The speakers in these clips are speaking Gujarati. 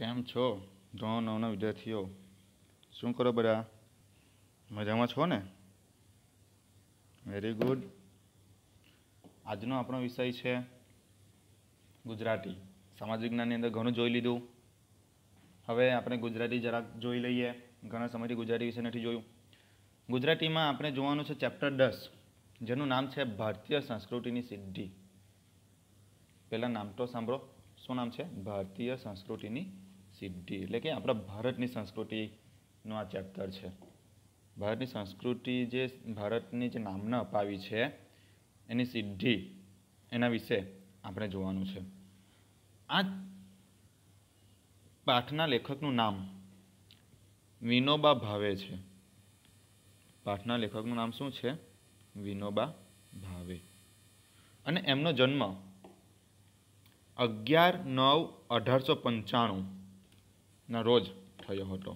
કેમ છો ધોરણ નવના વિદ્યાર્થીઓ શું કરો બધા મજામાં છો ને વેરી ગુડ આજનો આપણો વિષય છે ગુજરાતી સામાજિક જ્ઞાનની અંદર ઘણું જોઈ લીધું હવે આપણે ગુજરાતી જરાક જોઈ લઈએ ઘણા સમયથી ગુજરાતી વિશે નથી જોયું ગુજરાતીમાં આપણે જોવાનું છે ચેપ્ટર દસ જેનું નામ છે ભારતીય સંસ્કૃતિની સિદ્ધિ પહેલાં નામ તો સાંભળો શું નામ છે ભારતીય સંસ્કૃતિની સિદ્ધિ એટલે કે આપણા ભારતની સંસ્કૃતિનો આ ચેપ્ટર છે ભારતની સંસ્કૃતિ જે ભારતની જે નામના અપાવી છે એની સિદ્ધિ એના વિશે આપણે જોવાનું છે આ પાઠના લેખકનું નામ વિનોબા ભાવે છે પાઠના લેખકનું નામ શું છે વિનોબા ભાવે અને એમનો જન્મ અગિયાર નવ અઢારસો પંચાણું ના રોજ થયો હતો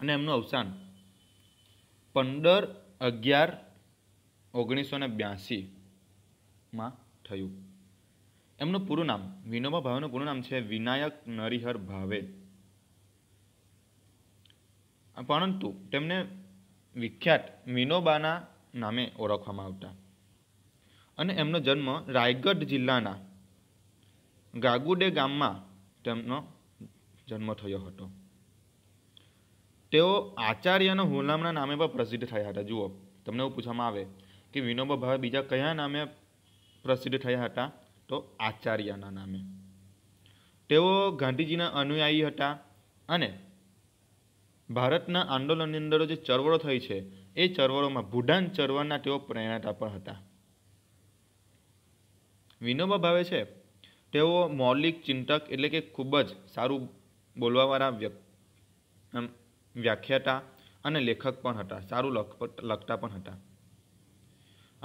અને એમનું અવસાન પંદર અગિયાર ઓગણીસો ને બ્યાસીમાં થયું એમનું પૂરું નામ વિનોબા ભાવેનું પૂરું નામ છે વિનાયક નરિહર ભાવે પરંતુ તેમને વિખ્યાત વિનોબાના નામે ઓળખવામાં આવતા અને એમનો જન્મ રાયગઢ જિલ્લાના ગાગુડે ગામમાં તેમનો જન્મ થયો હતો તેઓ આચાર્ય હુલામના નામે પણ પ્રસિદ્ધ થયા હતા જુઓ તમને એવું પૂછવામાં આવે કે વિનોબા ભાવે બીજા કયા નામે પ્રસિદ્ધ થયા હતા તો આચાર્યના નામે તેઓ ગાંધીજીના અનુયાયી હતા અને ભારતના આંદોલનની અંદર જે ચળવળો થઈ છે એ ચળવળોમાં ભૂડાન ચળવળના તેઓ પ્રેરણાતા પણ હતા વિનોબા ભાવે છે તેઓ મૌલિક ચિંતક એટલે કે ખૂબ જ સારું બોલવાવાળા વ્યાખ્યાતા અને લેખક પણ હતા સારું લખતા પણ હતા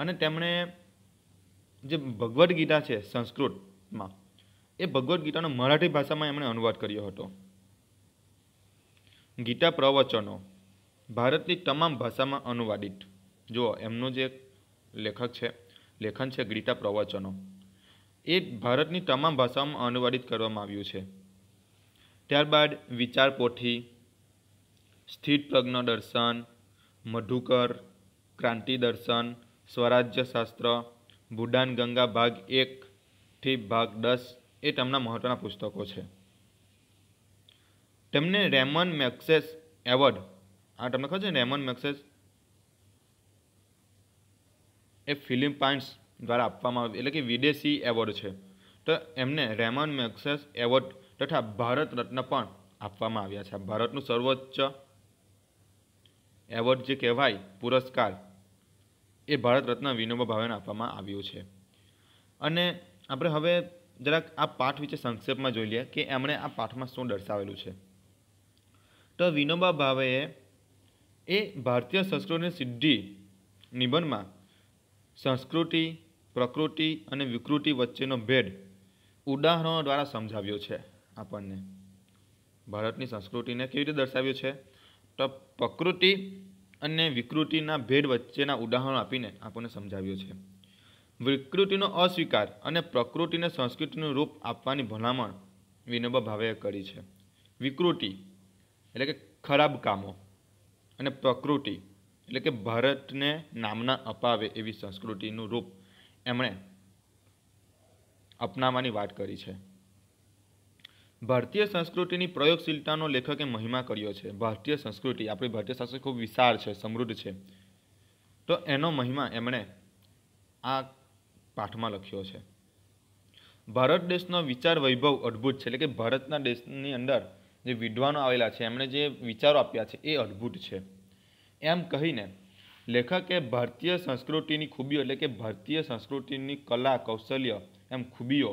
અને તેમણે જે ભગવદ્ ગીતા છે સંસ્કૃતમાં એ ભગવદ્ ગીતાનો મરાઠી ભાષામાં એમણે અનુવાદ કર્યો હતો ગીતા પ્રવચનો ભારતની તમામ ભાષામાં અનુવાદિત જુઓ એમનો જે લેખક છે લેખન છે ગીતા પ્રવચનો એ ભારતની તમામ ભાષાઓમાં અનુવાદિત કરવામાં આવ્યું છે ત્યારબાદ વિચાર પોથી સ્થિત પ્રજ્ઞ દર્શન મધુકર ક્રાંતિ દર્શન સ્વરાજ્યશાસ્ત્ર ભૂડાન ગંગા ભાગ એકથી ભાગ દસ એ તેમના મહત્વના પુસ્તકો છે તેમને રેમન મેક્સેસ એવોર્ડ આ તમને ખબર છે રેમન મેક્સેસ એ ફિલ્મ પાઇન્ટ્સ દ્વારા આપવામાં આવ્યું એટલે કે વિદેશી એવોર્ડ છે તો એમને રેમન મેક્સેસ એવોર્ડ તથા ભારત રત્ન પણ આપવામાં આવ્યા છે ભારતનું સર્વોચ્ચ એવોર્ડ જે કહેવાય પુરસ્કાર એ ભારત રત્ન વિનોબા ભાવેને આપવામાં આવ્યું છે અને આપણે હવે જરાક આ પાઠ વિશે સંક્ષેપમાં જોઈ લઈએ કે એમણે આ પાઠમાં શું દર્શાવેલું છે તો વિનોબા ભાવેએ એ ભારતીય સંસ્કૃતિની સિદ્ધિ નિબંધમાં સંસ્કૃતિ પ્રકૃતિ અને વિકૃતિ વચ્ચેનો ભેદ ઉદાહરણો દ્વારા સમજાવ્યો છે આપણને ભારતની સંસ્કૃતિને કેવી રીતે દર્શાવ્યું છે તો પ્રકૃતિ અને વિકૃતિના ભેદ વચ્ચેના ઉદાહરણો આપીને આપણને સમજાવ્યું છે વિકૃતિનો અસ્વીકાર અને પ્રકૃતિને સંસ્કૃતિનું રૂપ આપવાની ભલામણ વિનોબા ભાવેએ કરી છે વિકૃતિ એટલે કે ખરાબ કામો અને પ્રકૃતિ એટલે કે ભારતને નામના અપાવે એવી સંસ્કૃતિનું રૂપ એમણે અપનાવવાની વાત કરી છે ભારતીય સંસ્કૃતિની પ્રયોગશીલતાનો લેખકે મહિમા કર્યો છે ભારતીય સંસ્કૃતિ આપણી ભારતીય સંસ્કૃતિ ખૂબ વિશાળ છે સમૃદ્ધ છે તો એનો મહિમા એમણે આ પાઠમાં લખ્યો છે ભારત દેશનો વિચાર વૈભવ અદ્ભુત છે એટલે કે ભારતના દેશની અંદર જે વિદ્વાનો આવેલા છે એમણે જે વિચારો આપ્યા છે એ અદ્ભુત છે એમ કહીને લેખકે ભારતીય સંસ્કૃતિની ખૂબીઓ એટલે કે ભારતીય સંસ્કૃતિની કલા કૌશલ્ય એમ ખૂબીઓ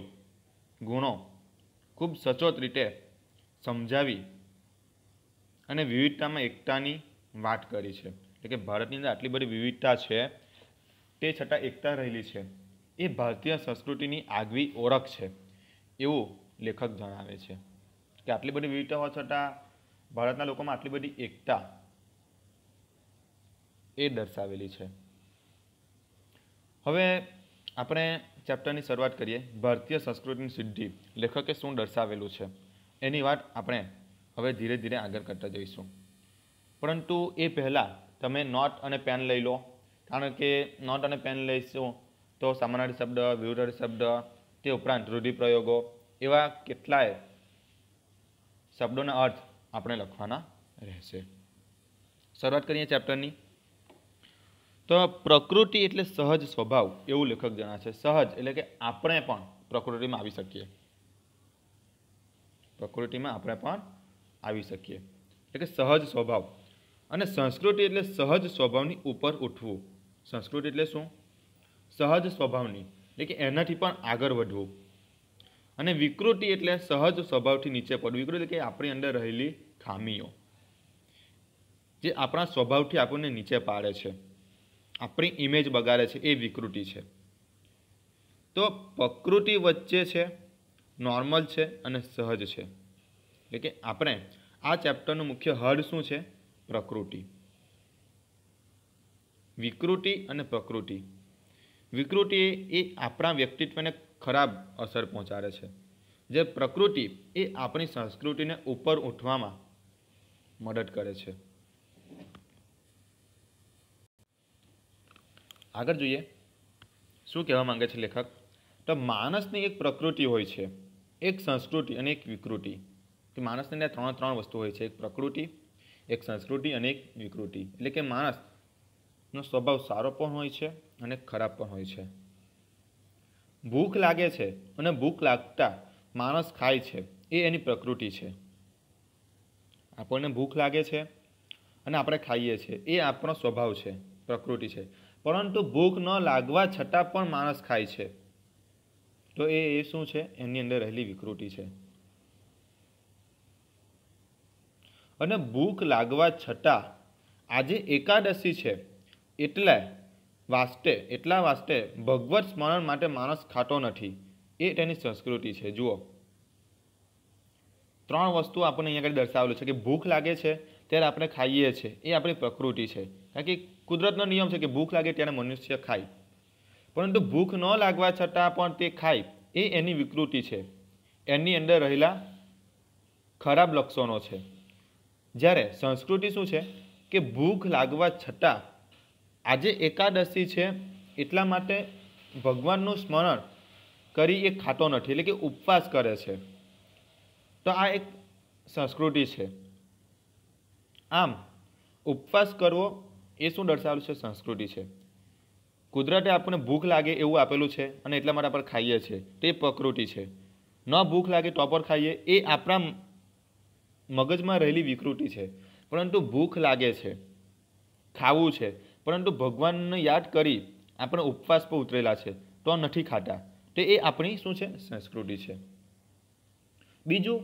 ગુણો ખૂબ સચોટ રીતે સમજાવી અને વિવિધતામાં એકતાની વાત કરી છે એટલે કે ભારતની અંદર આટલી બધી વિવિધતા છે તે છતાં એકતા રહેલી છે એ ભારતીય સંસ્કૃતિની આગવી ઓળખ છે એવું લેખક જણાવે છે કે આટલી બધી વિવિધતા હોવા છતાં ભારતના લોકોમાં આટલી બધી એકતા એ દર્શાવેલી છે હવે આપણે ચેપ્ટરની શરૂઆત કરીએ ભારતીય સંસ્કૃતિની સિદ્ધિ લેખકે શું દર્શાવેલું છે એની વાત આપણે હવે ધીરે ધીરે આગળ કરતા જઈશું પરંતુ એ પહેલાં તમે નોટ અને પેન લઈ લો કારણ કે નોટ અને પેન લઈશું તો સામાનાર્થી શબ્દ વિરુદ્ધાર્થી શબ્દ તે ઉપરાંત રૂઢિપ્રયોગો એવા કેટલાય શબ્દોના અર્થ આપણે લખવાના રહેશે શરૂઆત કરીએ ચેપ્ટરની તો પ્રકૃતિ એટલે સહજ સ્વભાવ એવું લેખક જણા છે સહજ એટલે કે આપણે પણ પ્રકૃતિમાં આવી શકીએ પ્રકૃતિમાં આપણે પણ આવી શકીએ એટલે કે સહજ સ્વભાવ અને સંસ્કૃતિ એટલે સહજ સ્વભાવની ઉપર ઉઠવું સંસ્કૃતિ એટલે શું સહજ સ્વભાવની એટલે કે એનાથી પણ આગળ વધવું અને વિકૃતિ એટલે સહજ સ્વભાવથી નીચે પડવું વિકૃતિ એટલે કે આપણી અંદર રહેલી ખામીઓ જે આપણા સ્વભાવથી આપણને નીચે પાડે છે આપણી ઇમેજ બગાડે છે એ વિકૃતિ છે તો પ્રકૃતિ વચ્ચે છે નોર્મલ છે અને સહજ છે એટલે કે આપણે આ ચેપ્ટરનું મુખ્ય હડ શું છે પ્રકૃતિ વિકૃતિ અને પ્રકૃતિ વિકૃતિ એ આપણા વ્યક્તિત્વને ખરાબ અસર પહોંચાડે છે જે પ્રકૃતિ એ આપણી સંસ્કૃતિને ઉપર ઉઠવામાં મદદ કરે છે આગળ જોઈએ શું કહેવા માંગે છે લેખક તો માણસની એક પ્રકૃતિ હોય છે એક સંસ્કૃતિ અને એક વિકૃતિ કે માણસની અંદર ત્રણ ત્રણ વસ્તુ હોય છે એક પ્રકૃતિ એક સંસ્કૃતિ અને એક વિકૃતિ એટલે કે માણસનો સ્વભાવ સારો પણ હોય છે અને ખરાબ પણ હોય છે ભૂખ લાગે છે અને ભૂખ લાગતા માણસ ખાય છે એ એની પ્રકૃતિ છે આપણને ભૂખ લાગે છે અને આપણે ખાઈએ છીએ એ આપણો સ્વભાવ છે પ્રકૃતિ છે પરંતુ ભૂખ ન લાગવા છતાં પણ માણસ ખાય છે તો એ એ શું છે એની અંદર રહેલી વિકૃતિ છે અને ભૂખ લાગવા છતાં આજે એકાદશી છે એટલે વાસ્તે એટલા વાસ્તે ભગવત સ્મરણ માટે માણસ ખાતો નથી એ તેની સંસ્કૃતિ છે જુઓ ત્રણ વસ્તુ આપણને અહીંયા આગળ દર્શાવેલું છે કે ભૂખ લાગે છે ત્યારે આપણે ખાઈએ છીએ એ આપણી પ્રકૃતિ છે કારણ કે કુદરતનો નિયમ છે કે ભૂખ લાગે ત્યારે મનુષ્ય ખાય પરંતુ ભૂખ ન લાગવા છતાં પણ તે ખાય એ એની વિકૃતિ છે એની અંદર રહેલા ખરાબ લક્ષણો છે જ્યારે સંસ્કૃતિ શું છે કે ભૂખ લાગવા છતાં આજે એકાદશી છે એટલા માટે ભગવાનનું સ્મરણ કરી એ ખાતો નથી એટલે કે ઉપવાસ કરે છે તો આ એક સંસ્કૃતિ છે આમ ઉપવાસ કરવો એ શું દર્શાવેલું છે સંસ્કૃતિ છે કુદરતે આપણને ભૂખ લાગે એવું આપેલું છે અને એટલા માટે આપણે ખાઈએ છીએ તે પ્રકૃતિ છે ન ભૂખ લાગે તો પર ખાઈએ એ આપણા મગજમાં રહેલી વિકૃતિ છે પરંતુ ભૂખ લાગે છે ખાવું છે પરંતુ ભગવાનને યાદ કરી આપણે ઉપવાસ પર ઉતરેલા છે તો નથી ખાતા તો એ આપણી શું છે સંસ્કૃતિ છે બીજું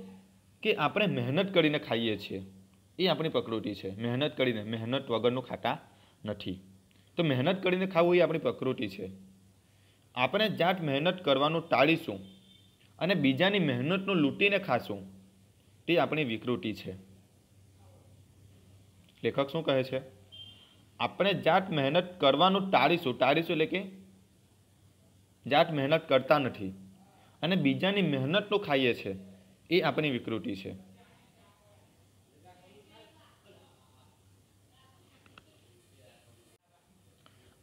કે આપણે મહેનત કરીને ખાઈએ છીએ એ આપણી પ્રકૃતિ છે મહેનત કરીને મહેનત વગરનું ખાતા નથી તો મહેનત કરીને ખાવું એ આપણી પ્રકૃતિ છે આપણે જાત મહેનત કરવાનું ટાળીશું અને બીજાની મહેનતનું લૂંટીને ખાશું તે આપણી વિકૃતિ છે લેખક શું કહે છે આપણે જાત મહેનત કરવાનું ટાળીશું ટાળીશું એટલે કે જાત મહેનત કરતા નથી અને બીજાની મહેનતનું ખાઈએ છીએ એ આપણી વિકૃતિ છે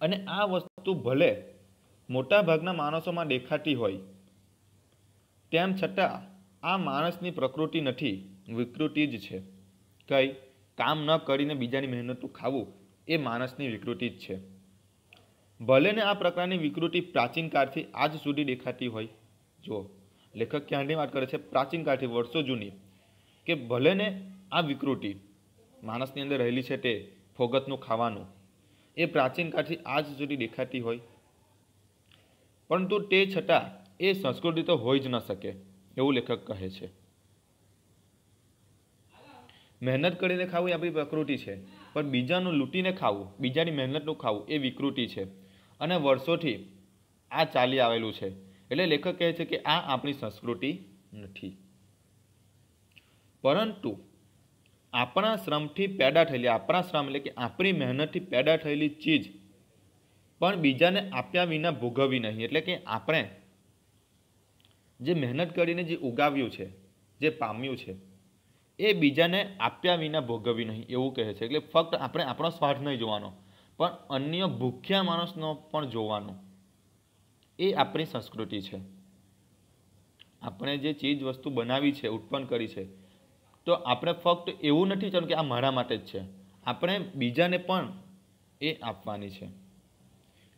અને આ વસ્તુ ભલે મોટાભાગના માણસોમાં દેખાતી હોય તેમ છતાં આ માણસની પ્રકૃતિ નથી વિકૃતિ જ છે કંઈ કામ ન કરીને બીજાની મહેનતનું ખાવું એ માણસની વિકૃતિ જ છે ભલેને આ પ્રકારની વિકૃતિ પ્રાચીન કાળથી આજ સુધી દેખાતી હોય જો લેખક ક્યાંની વાત કરે છે પ્રાચીન કાળથી વર્ષો જૂની કે ભલેને આ વિકૃતિ માણસની અંદર રહેલી છે તે ફોગતનું ખાવાનું એ પ્રાચીન કાળથી આજ સુધી દેખાતી હોય પરંતુ તે છતાં એ સંસ્કૃતિ તો હોઈ જ ન શકે એવું લેખક કહે છે મહેનત કરીને ખાવું એ આપણી પ્રકૃતિ છે પણ બીજાનું લૂંટીને ખાવું બીજાની મહેનતનું ખાવું એ વિકૃતિ છે અને વર્ષોથી આ ચાલી આવેલું છે એટલે લેખક કહે છે કે આ આપણી સંસ્કૃતિ નથી પરંતુ આપણા શ્રમથી પેદા થયેલી આપણા શ્રમ એટલે કે આપણી મહેનતથી પેદા થયેલી ચીજ પણ બીજાને આપ્યા વિના ભોગવવી નહીં એટલે કે આપણે જે મહેનત કરીને જે ઉગાવ્યું છે જે પામ્યું છે એ બીજાને આપ્યા વિના ભોગવવી નહીં એવું કહે છે એટલે ફક્ત આપણે આપણો સ્વાર્થ નહીં જોવાનો પણ અન્ય ભૂખ્યા માણસનો પણ જોવાનો એ આપણી સંસ્કૃતિ છે આપણે જે ચીજ વસ્તુ બનાવી છે ઉત્પન્ન કરી છે તો આપણે ફક્ત એવું નથી વિચારવાનું કે આ મારા માટે જ છે આપણે બીજાને પણ એ આપવાની છે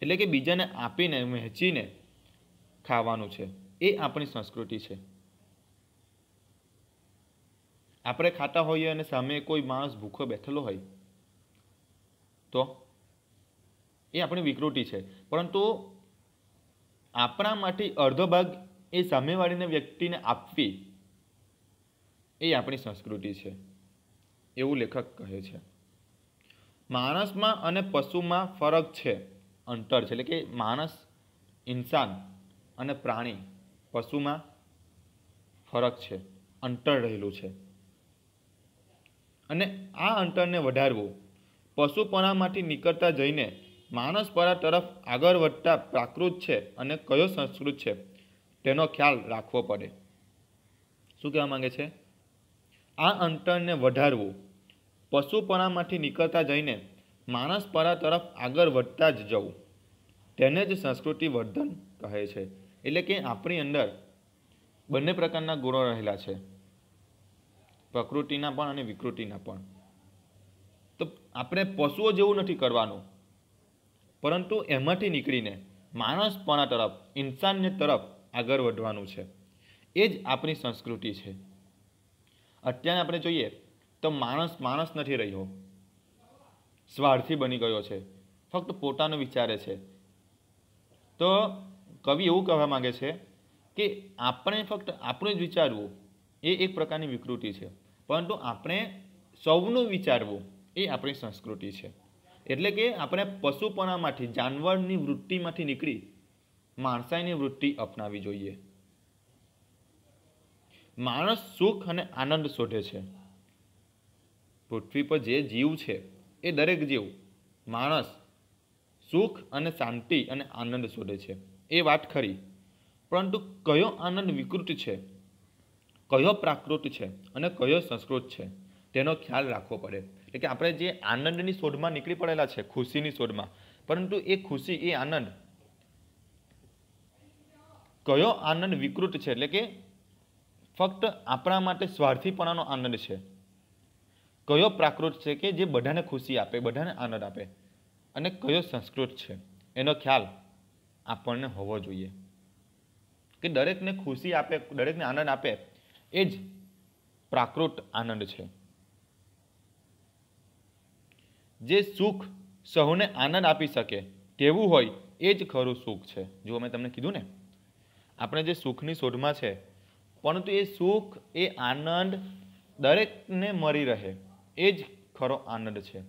એટલે કે બીજાને આપીને વહેંચીને ખાવાનું છે એ આપણી સંસ્કૃતિ છે આપણે ખાતા હોઈએ અને સામે કોઈ માણસ ભૂખો બેઠેલો હોય તો એ આપણી વિકૃતિ છે પરંતુ આપણા માટે અડધો ભાગ એ સામેવાળીને વ્યક્તિને આપવી એ આપણી સંસ્કૃતિ છે એવું લેખક કહે છે માણસમાં અને પશુમાં ફરક છે અંતર છે એટલે કે માણસ ઇન્સાન અને પ્રાણી પશુમાં ફરક છે અંતર રહેલું છે અને આ અંતરને વધારવું પશુપણામાંથી નીકળતા જઈને માણસપરા તરફ આગળ વધતા પ્રાકૃત છે અને કયો સંસ્કૃત છે તેનો ખ્યાલ રાખવો પડે શું કહેવા માગે છે આ અંતરને વધારવું પશુપણામાંથી નીકળતા જઈને માણસપરા તરફ આગળ વધતા જ જવું તેને જ સંસ્કૃતિ વર્ધન કહે છે એટલે કે આપણી અંદર બંને પ્રકારના ગુણો રહેલા છે પ્રકૃતિના પણ અને વિકૃતિના પણ તો આપણે પશુઓ જેવું નથી કરવાનું પરંતુ એમાંથી નીકળીને માણસપણા તરફ ઇન્સાનને તરફ આગળ વધવાનું છે એ જ આપણી સંસ્કૃતિ છે અત્યારે આપણે જોઈએ તો માણસ માણસ નથી રહ્યો સ્વાર્થી બની ગયો છે ફક્ત પોતાનો વિચારે છે તો કવિ એવું કહેવા માગે છે કે આપણે ફક્ત આપણું જ વિચારવું એ એક પ્રકારની વિકૃતિ છે પરંતુ આપણે સૌનું વિચારવું એ આપણી સંસ્કૃતિ છે એટલે કે આપણે પશુપણામાંથી જાનવરની વૃત્તિમાંથી નીકળી માણસાઈની વૃત્તિ અપનાવી જોઈએ માણસ સુખ અને આનંદ શોધે છે પૃથ્વી પર જે જીવ છે એ દરેક જીવ માણસ સુખ અને શાંતિ અને આનંદ શોધે છે એ વાત ખરી પરંતુ કયો આનંદ વિકૃત છે કયો પ્રાકૃત છે અને કયો સંસ્કૃત છે તેનો ખ્યાલ રાખવો પડે એટલે કે આપણે જે આનંદની શોધમાં નીકળી પડેલા છે ખુશીની શોધમાં પરંતુ એ ખુશી એ આનંદ કયો આનંદ વિકૃત છે એટલે કે ફક્ત આપણા માટે સ્વાર્થીપણાનો આનંદ છે કયો પ્રાકૃત છે કે જે બધાને ખુશી આપે બધાને આનંદ આપે અને કયો સંસ્કૃત છે એનો ખ્યાલ આપણને હોવો જોઈએ કે દરેકને ખુશી આપે દરેકને આનંદ આપે એ જ પ્રાકૃત આનંદ છે જે સુખ સૌને આનંદ આપી શકે તેવું હોય એ જ ખરું સુખ છે જો મેં તમને કીધું ને આપણે જે સુખની શોધમાં છે પરંતુ એ સુખ એ આનંદ દરેકને મળી રહે એ જ ખરો આનંદ છે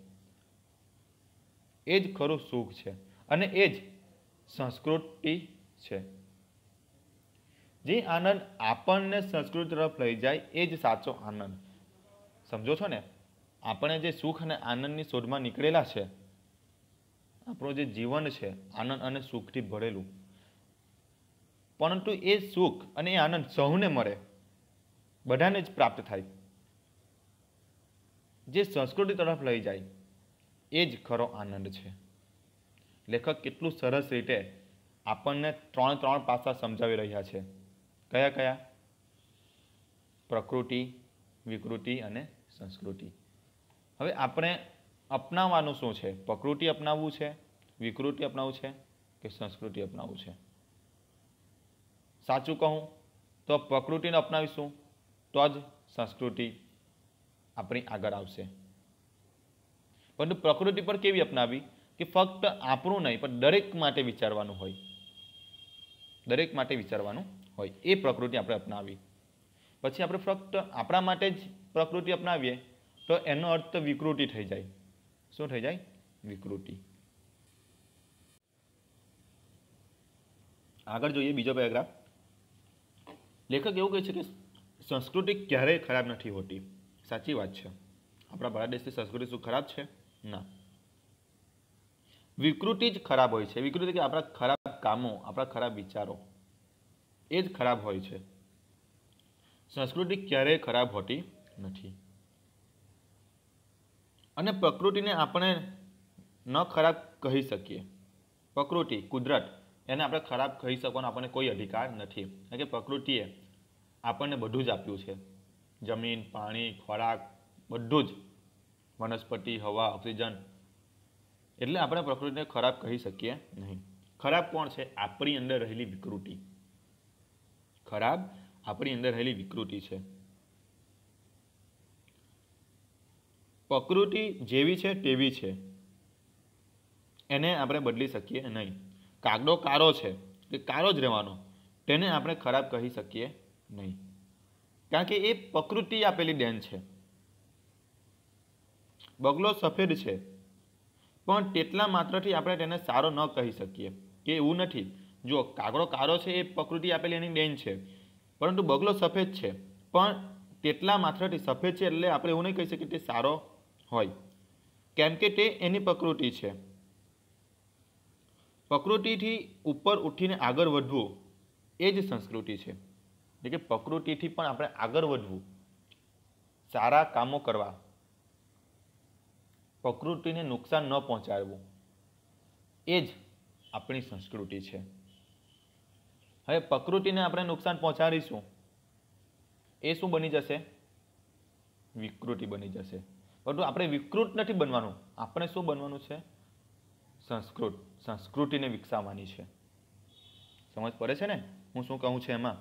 એ જ ખરું સુખ છે અને એ જ સંસ્કૃતિ છે જે આનંદ આપણને સંસ્કૃતિ તરફ લઈ જાય એ જ સાચો આનંદ સમજો છો ને આપણે જે સુખ અને આનંદની શોધમાં નીકળેલા છે આપણું જે જીવન છે આનંદ અને સુખથી ભરેલું પરંતુ એ સુખ અને એ આનંદ સૌને મળે બધાને જ પ્રાપ્ત થાય જે સંસ્કૃતિ તરફ લઈ જાય એ જ ખરો આનંદ છે લેખક કેટલું સરસ રીતે આપણને ત્રણ ત્રણ પાસા સમજાવી રહ્યા છે કયા કયા પ્રકૃતિ વિકૃતિ અને સંસ્કૃતિ હવે આપણે અપનાવવાનું શું છે પ્રકૃતિ અપનાવવું છે વિકૃતિ અપનાવવું છે કે સંસ્કૃતિ અપનાવવું છે સાચું કહું તો પ્રકૃતિને અપનાવીશું તો જ સંસ્કૃતિ આપણી આગળ આવશે પરંતુ પ્રકૃતિ પર કેવી અપનાવી કે ફક્ત આપણું નહીં પણ દરેક માટે વિચારવાનું હોય દરેક માટે વિચારવાનું હોય એ પ્રકૃતિ આપણે અપનાવી પછી આપણે ફક્ત આપણા માટે જ પ્રકૃતિ અપનાવીએ તો એનો અર્થ વિકૃતિ થઈ જાય શું થઈ જાય વિકૃતિ આગળ જોઈએ બીજો પેરેગ્રાફ લેખક એવું કહે છે કે સંસ્કૃતિ ક્યારેય ખરાબ નથી હોતી સાચી વાત છે આપણા ભારત દેશની સંસ્કૃતિ શું ખરાબ છે ના વિકૃતિ જ ખરાબ હોય છે વિકૃતિ કે આપણા ખરાબ કામો આપણા ખરાબ વિચારો એ જ ખરાબ હોય છે સંસ્કૃતિ ક્યારેય ખરાબ હોતી નથી અને પ્રકૃતિને આપણે ન ખરાબ કહી શકીએ પ્રકૃતિ કુદરત એને આપણે ખરાબ કહી શકવાનો આપણને કોઈ અધિકાર નથી કારણ કે પ્રકૃતિએ આપણને બધું જ આપ્યું છે જમીન પાણી ખોરાક બધું જ વનસ્પતિ હવા ઓક્સિજન એટલે આપણે પ્રકૃતિને ખરાબ કહી શકીએ નહીં ખરાબ કોણ છે આપણી અંદર રહેલી વિકૃતિ ખરાબ આપણી અંદર રહેલી વિકૃતિ છે પ્રકૃતિ જેવી છે તેવી છે એને આપણે બદલી શકીએ નહીં કાગડો કારો છે કે કારો જ રહેવાનો તેને આપણે ખરાબ કહી શકીએ નહીં કારણ કે એ પ્રકૃતિ આપેલી ડેન છે બગલો સફેદ છે પણ તેટલા માત્રથી આપણે તેને સારો ન કહી શકીએ કે એવું નથી જો કાગડો કારો છે એ પ્રકૃતિ આપેલી એની ડેન છે પરંતુ બગલો સફેદ છે પણ તેટલા માત્રથી સફેદ છે એટલે આપણે એવું નહીં કહી શકીએ તે સારો હોય કેમ કે તે એની પ્રકૃતિ છે પ્રકૃતિથી ઉપર ઉઠીને આગળ વધવું એ જ સંસ્કૃતિ છે એટલે કે પ્રકૃતિથી પણ આપણે આગળ વધવું સારા કામો કરવા પ્રકૃતિને નુકસાન ન પહોંચાડવું એ જ આપણી સંસ્કૃતિ છે હવે પ્રકૃતિને આપણે નુકસાન પહોંચાડીશું એ શું બની જશે વિકૃતિ બની જશે પરંતુ આપણે વિકૃત નથી બનવાનું આપણે શું બનવાનું છે સંસ્કૃત સંસ્કૃતિને વિકસાવવાની છે સમજ પડે છે ને હું શું કહું છું એમાં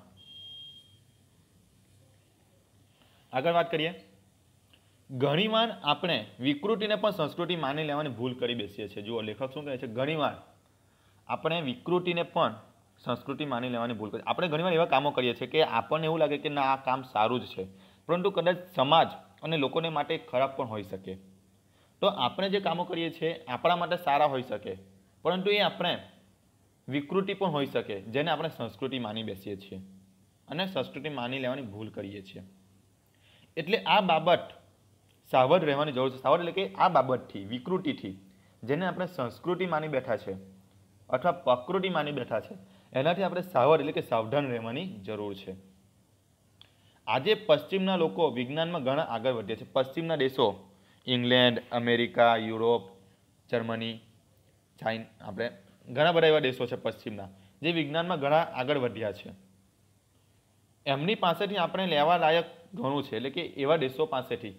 આગળ વાત કરીએ ઘણીવાર આપણે વિકૃતિને પણ સંસ્કૃતિ માની લેવાની ભૂલ કરી બેસીએ છીએ જુઓ લેખક શું કહે છે ઘણીવાર આપણે વિકૃતિને પણ સંસ્કૃતિ માની લેવાની ભૂલ કરી આપણે ઘણીવાર એવા કામો કરીએ છીએ કે આપણને એવું લાગે કે ના આ કામ સારું જ છે પરંતુ કદાચ સમાજ અને લોકોને માટે ખરાબ પણ હોઈ શકે તો આપણે જે કામો કરીએ છીએ આપણા માટે સારા હોઈ શકે પરંતુ એ આપણે વિકૃતિ પણ હોઈ શકે જેને આપણે સંસ્કૃતિ માની બેસીએ છીએ અને સંસ્કૃતિ માની લેવાની ભૂલ કરીએ છીએ એટલે આ બાબત સાવધ રહેવાની જરૂર છે સાવધ એટલે કે આ બાબતથી વિકૃતિથી જેને આપણે સંસ્કૃતિ માની બેઠા છે અથવા પ્રકૃતિ માની બેઠા છે એનાથી આપણે સાવધ એટલે કે સાવધાન રહેવાની જરૂર છે આજે પશ્ચિમના લોકો વિજ્ઞાનમાં ઘણા આગળ વધ્યા છે પશ્ચિમના દેશો England America Europe Germany China આપણે ઘણા બધા એવા દેશો છે પશ્ચિમના જે વિજ્ઞાનમાં ઘણા આગળ વધ્યા છે એમની પાસેથી આપણે લેવા લાયક ઘણું છે એટલે કે એવા દેશો પાસેથી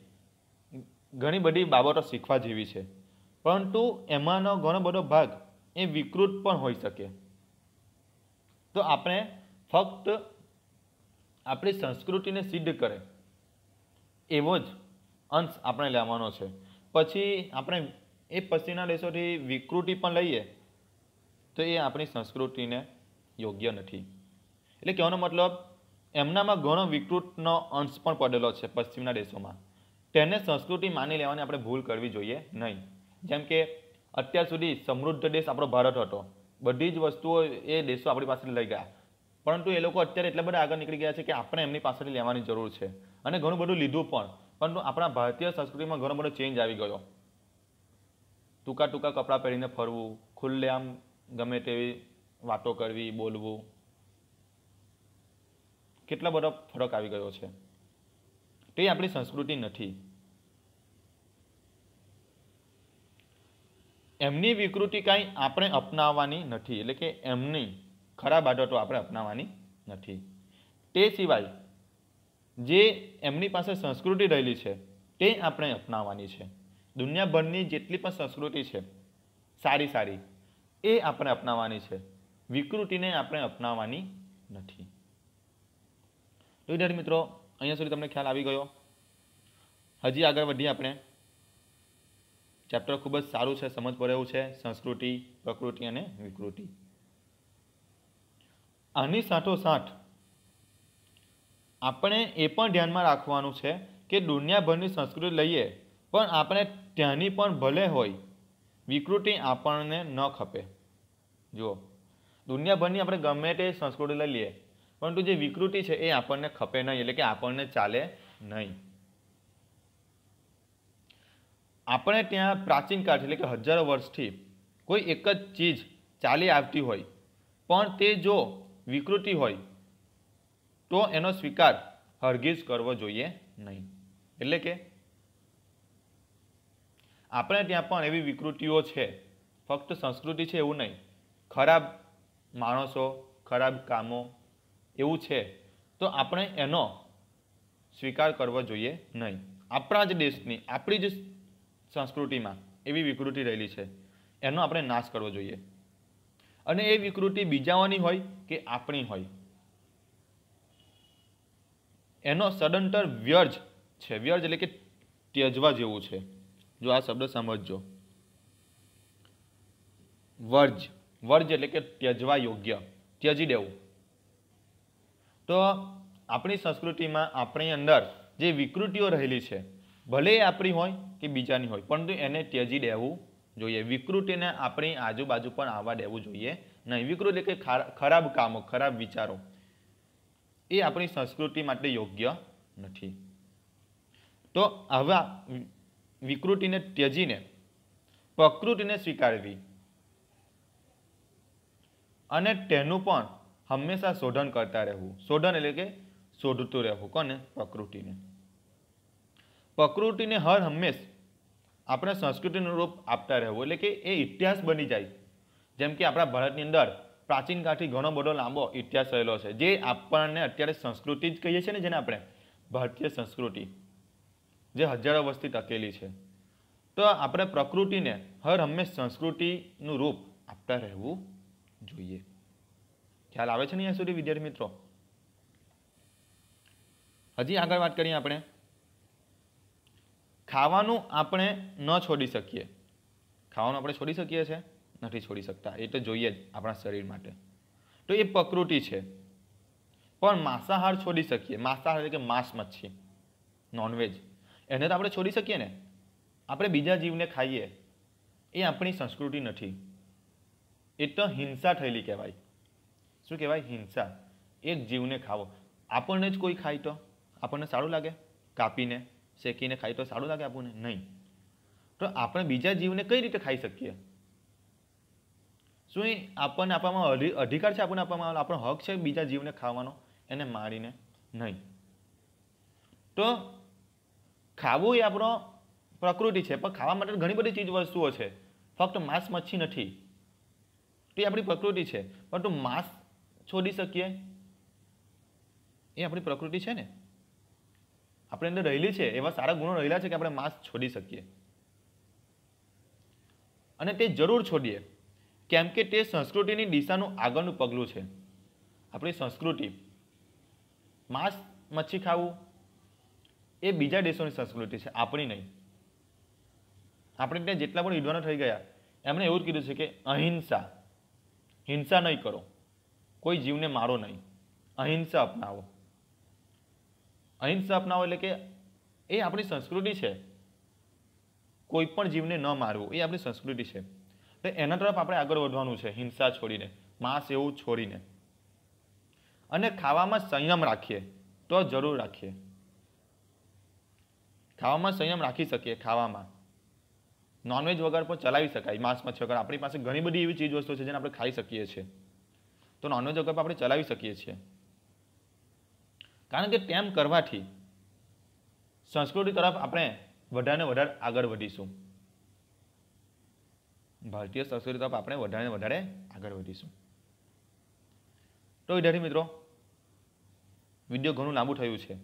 ઘણી બધી બાબતો શીખવા જેવી છે પરંતુ એમાંનો ઘણો બધો ભાગ એ વિકૃત પણ હોઈ શકે તો આપણે ફક્ત આપણી સંસ્કૃતિને સિદ્ધ કરે એવો જ અંશ આપણે લેવાનો છે પછી આપણે એ પછીના દેશોથી વિકૃતિ પણ લઈએ તો એ આપણી સંસ્કૃતિને યોગ્ય નથી એટલે કહેવાનો મતલબ એમનામાં ઘણો વિકૃતનો અંશ પણ પડેલો છે પશ્ચિમના દેશોમાં તેને સંસ્કૃતિ માની લેવાની આપણે ભૂલ કરવી જોઈએ નહીં જેમ કે અત્યાર સુધી સમૃદ્ધ દેશ આપણો ભારત હતો બધી જ વસ્તુઓ એ દેશો આપણી પાસેથી લઈ ગયા પરંતુ એ લોકો અત્યારે એટલા બધા આગળ નીકળી ગયા છે કે આપણે એમની પાસેથી લેવાની જરૂર છે અને ઘણું બધું લીધું પણ પરંતુ આપણા ભારતીય સંસ્કૃતિમાં ઘણો બધો ચેન્જ આવી ગયો ટૂંકા ટૂંકા કપડાં પહેરીને ફરવું ખુલ્લેઆમ ગમે તેવી વાતો કરવી બોલવું કેટલો બધો ફરક આવી ગયો છે તે આપણી સંસ્કૃતિ નથી એમની વિકૃતિ કાંઈ આપણે અપનાવવાની નથી એટલે કે એમની ખરાબ આદતો આપણે અપનાવવાની નથી તે સિવાય જે એમની પાસે સંસ્કૃતિ રહેલી છે તે આપણે અપનાવવાની છે દુનિયાભરની જેટલી પણ સંસ્કૃતિ છે સારી સારી એ આપણે અપનાવવાની છે વિકૃતિને આપણે અપનાવવાની નથી તો વિદ્યાર્થી મિત્રો અહીંયા સુધી તમને ખ્યાલ આવી ગયો હજી આગળ વધીએ આપણે ચેપ્ટર ખૂબ જ સારું છે સમજ પડે એવું છે સંસ્કૃતિ પ્રકૃતિ અને વિકૃતિ આની સાથોસાથ આપણે એ પણ ધ્યાનમાં રાખવાનું છે કે દુનિયાભરની સંસ્કૃતિ લઈએ પણ આપણે ત્યાંની પણ ભલે હોય વિકૃતિ આપણને ન ખપે જુઓ દુનિયાભરની આપણે ગમે તે સંસ્કૃતિ લઈ લઈએ પરંતુ જે વિકૃતિ છે એ આપણને ખપે નહીં એટલે કે આપણને ચાલે નહીં આપણે ત્યાં પ્રાચીન કાળ એટલે કે હજારો વર્ષથી કોઈ એક જ ચીજ ચાલી આવતી હોય પણ તે જો વિકૃતિ હોય તો એનો સ્વીકાર હરગીજ કરવો જોઈએ નહીં એટલે કે આપણે ત્યાં પણ એવી વિકૃતિઓ છે ફક્ત સંસ્કૃતિ છે એવું નહીં ખરાબ માણસો ખરાબ કામો એવું છે તો આપણે એનો સ્વીકાર કરવો જોઈએ નહીં આપણા જ દેશની આપણી જ સંસ્કૃતિમાં એવી વિકૃતિ રહેલી છે એનો આપણે નાશ કરવો જોઈએ અને એ વિકૃતિ બીજાઓની હોય કે આપણી હોય એનો સડન વ્યર્જ છે વ્યર્જ એટલે કે ત્યજવા જેવું છે જો આ શબ્દ સમજજો વર્જ વર્જ એટલે કે ત્યજવા યોગ્ય ત્યજી દેવું તો આપણી સંસ્કૃતિમાં આપણી અંદર જે વિકૃતિઓ રહેલી છે ભલે એ આપણી હોય કે બીજાની હોય પરંતુ એને ત્યજી દેવું જોઈએ વિકૃતિને આપણી આજુબાજુ પણ આવવા દેવું જોઈએ નહીં વિકૃતિ એટલે કે ખરાબ કામો ખરાબ વિચારો એ આપણી સંસ્કૃતિ માટે યોગ્ય નથી તો આવા વિકૃતિને ત્યજીને પ્રકૃતિને સ્વીકારવી અને તેનું પણ હંમેશા શોધન કરતા રહેવું શોધન એટલે કે શોધતું રહેવું કોને પ્રકૃતિને પ્રકૃતિને હર હંમેશ આપણે સંસ્કૃતિનું રૂપ આપતા રહેવું એટલે કે એ ઇતિહાસ બની જાય જેમ કે આપણા ભારતની અંદર પ્રાચીન કાળથી ઘણો બધો લાંબો ઇતિહાસ રહેલો છે જે આપણને અત્યારે સંસ્કૃતિ જ કહીએ છીએ ને જેને આપણે ભારતીય સંસ્કૃતિ જે હજારો વર્ષથી ટકેલી છે તો આપણે પ્રકૃતિને હર હંમેશ સંસ્કૃતિનું રૂપ આપતા રહેવું જોઈએ ખ્યાલ આવે છે ને અહીંયા સુધી વિદ્યાર્થી મિત્રો હજી આગળ વાત કરીએ આપણે ખાવાનું આપણે ન છોડી શકીએ ખાવાનું આપણે છોડી શકીએ છીએ નથી છોડી શકતા એ તો જોઈએ જ આપણા શરીર માટે તો એ પ્રકૃતિ છે પણ માંસાહાર છોડી શકીએ માંસાહાર એટલે કે માંસ મચ્છી નોનવેજ એને તો આપણે છોડી શકીએ ને આપણે બીજા જીવને ખાઈએ એ આપણી સંસ્કૃતિ નથી એ તો હિંસા થયેલી કહેવાય શું કહેવાય હિંસા એક જીવને ખાવો આપણને જ કોઈ ખાય તો આપણને સારું લાગે કાપીને શેકીને ખાય તો સારું લાગે આપણને નહીં તો આપણે બીજા જીવને કઈ રીતે ખાઈ શકીએ શું આપણને આપવામાં અધિકાર છે આપણને આપવામાં આવેલો આપણો હક છે બીજા જીવને ખાવાનો એને મારીને નહીં તો ખાવું એ આપણો પ્રકૃતિ છે પણ ખાવા માટે ઘણી બધી ચીજ વસ્તુઓ છે ફક્ત માંસ મચ્છી નથી તો એ આપણી પ્રકૃતિ છે પરંતુ માંસ છોડી શકીએ એ આપણી પ્રકૃતિ છે ને આપણે અંદર રહેલી છે એવા સારા ગુણો રહેલા છે કે આપણે માંસ છોડી શકીએ અને તે જરૂર છોડીએ કેમ કે તે સંસ્કૃતિની દિશાનું આગળનું પગલું છે આપણી સંસ્કૃતિ માંસ મચ્છી ખાવું એ બીજા દેશોની સંસ્કૃતિ છે આપણી નહીં આપણે ત્યાં જેટલા પણ વિદ્વાનો થઈ ગયા એમણે એવું જ કીધું છે કે અહિંસા હિંસા નહીં કરો કોઈ જીવને મારો નહીં અહિંસા અપનાવો અહિંસા અપનાવો એટલે કે એ આપણી સંસ્કૃતિ છે કોઈ પણ જીવને ન મારવું એ આપણી સંસ્કૃતિ છે તો એના તરફ આપણે આગળ વધવાનું છે હિંસા છોડીને માંસ એવું છોડીને અને ખાવામાં સંયમ રાખીએ તો જરૂર રાખીએ ખાવામાં સંયમ રાખી શકીએ ખાવામાં નોનવેજ વગર પણ ચલાવી શકાય માંસ મચ્છી વગર આપણી પાસે ઘણી બધી એવી ચીજ વસ્તુ છે જેને આપણે ખાઈ શકીએ છીએ તો નોનવેજ વગર પણ આપણે ચલાવી શકીએ છીએ કારણ કે તેમ કરવાથી સંસ્કૃતિ તરફ આપણે વધારે વધારે આગળ વધીશું ભારતીય સંસ્કૃતિ તરફ આપણે વધારે વધારે આગળ વધીશું તો વિદ્યાર્થી મિત્રો વિડીયો ઘણું લાંબુ થયું છે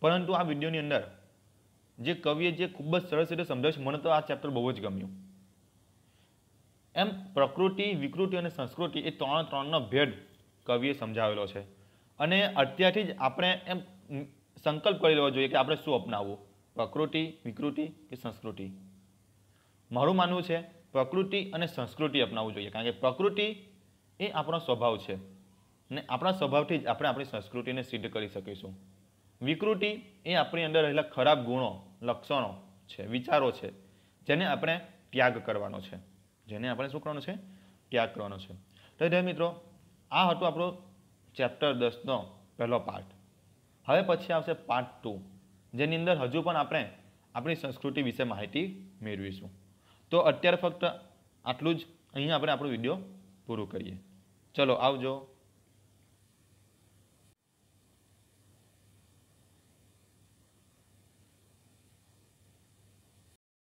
પરંતુ આ વિડીયોની અંદર જે કવિએ જે ખૂબ જ સરસ રીતે સમજાવ્યું મને તો આ ચેપ્ટર બહુ જ ગમ્યું એમ પ્રકૃતિ વિકૃતિ અને સંસ્કૃતિ એ ત્રણ ત્રણનો ભેદ કવિએ સમજાવેલો છે અને અત્યારથી જ આપણે એમ સંકલ્પ કરી લેવો જોઈએ કે આપણે શું અપનાવવું પ્રકૃતિ વિકૃતિ કે સંસ્કૃતિ મારું માનવું છે પ્રકૃતિ અને સંસ્કૃતિ અપનાવવું જોઈએ કારણ કે પ્રકૃતિ એ આપણો સ્વભાવ છે ને આપણા સ્વભાવથી જ આપણે આપણી સંસ્કૃતિને સિદ્ધ કરી શકીશું વિકૃતિ એ આપણી અંદર રહેલા ખરાબ ગુણો લક્ષણો છે વિચારો છે જેને આપણે ત્યાગ કરવાનો છે જેને આપણે શું કરવાનો છે ત્યાગ કરવાનો છે તો વિદ્યાર્થી મિત્રો આ હતું આપણો ચેપ્ટર દસનો પહેલો પાર્ટ હવે પછી આવશે પાર્ટ ટુ જેની અંદર હજુ પણ આપણે આપણી સંસ્કૃતિ વિશે માહિતી મેળવીશું તો અત્યારે ફક્ત આટલું જ અહીં આપણે આપણો વિડીયો પૂરું કરીએ ચલો આવજો